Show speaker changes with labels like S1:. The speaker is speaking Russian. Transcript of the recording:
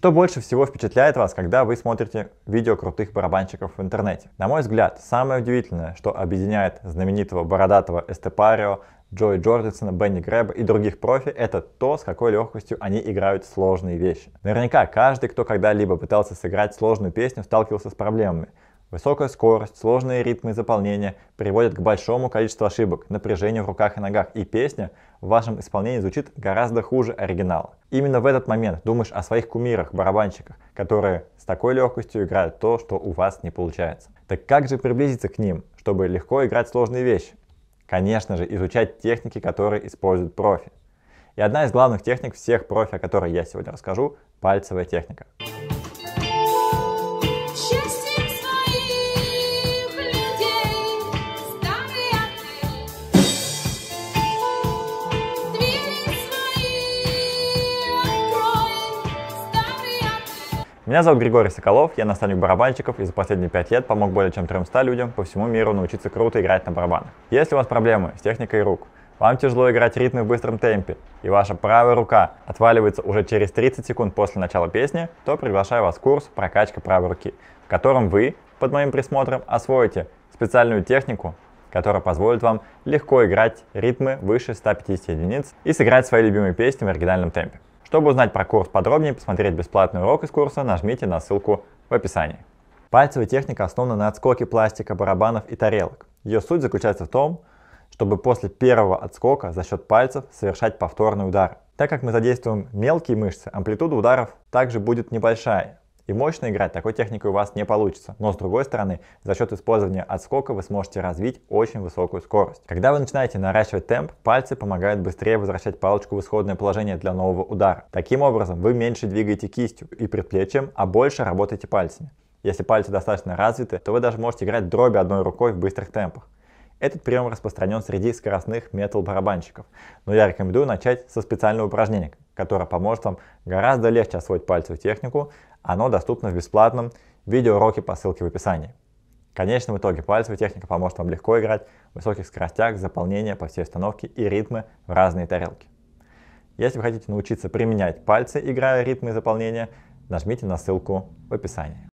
S1: Что больше всего впечатляет вас, когда вы смотрите видео крутых барабанщиков в интернете? На мой взгляд, самое удивительное, что объединяет знаменитого бородатого Эстепарио, Джои Джордансона, Бенни Грэба и других профи, это то, с какой легкостью они играют сложные вещи. Наверняка каждый, кто когда-либо пытался сыграть сложную песню, сталкивался с проблемами. Высокая скорость, сложные ритмы заполнения приводят к большому количеству ошибок, напряжению в руках и ногах, и песня в вашем исполнении звучит гораздо хуже оригинала. Именно в этот момент думаешь о своих кумирах, барабанщиках, которые с такой легкостью играют то, что у вас не получается. Так как же приблизиться к ним, чтобы легко играть сложные вещи? Конечно же, изучать техники, которые используют профи. И одна из главных техник всех профи, о которой я сегодня расскажу, пальцевая техника. Меня зовут Григорий Соколов, я наставник барабанщиков и за последние 5 лет помог более чем 300 людям по всему миру научиться круто играть на барабанах. Если у вас проблемы с техникой рук, вам тяжело играть ритмы в быстром темпе, и ваша правая рука отваливается уже через 30 секунд после начала песни, то приглашаю вас в курс «Прокачка правой руки», в котором вы, под моим присмотром, освоите специальную технику, которая позволит вам легко играть ритмы выше 150 единиц и сыграть свои любимые песни в оригинальном темпе. Чтобы узнать про курс подробнее и посмотреть бесплатный урок из курса, нажмите на ссылку в описании. Пальцевая техника основана на отскоке пластика, барабанов и тарелок. Ее суть заключается в том, чтобы после первого отскока за счет пальцев совершать повторный удар. Так как мы задействуем мелкие мышцы, амплитуда ударов также будет небольшая, и мощно играть такой техникой у вас не получится. Но с другой стороны, за счет использования отскока вы сможете развить очень высокую скорость. Когда вы начинаете наращивать темп, пальцы помогают быстрее возвращать палочку в исходное положение для нового удара. Таким образом, вы меньше двигаете кистью и предплечьем, а больше работаете пальцами. Если пальцы достаточно развиты, то вы даже можете играть дроби одной рукой в быстрых темпах. Этот прием распространен среди скоростных метал-барабанщиков, но я рекомендую начать со специального упражнения, которое поможет вам гораздо легче освоить пальцевую технику. Оно доступно в бесплатном видеоуроке по ссылке в описании. В конечном итоге пальцевая техника поможет вам легко играть в высоких скоростях, заполнения по всей установке и ритмы в разные тарелки. Если вы хотите научиться применять пальцы, играя ритмы заполнения, нажмите на ссылку в описании.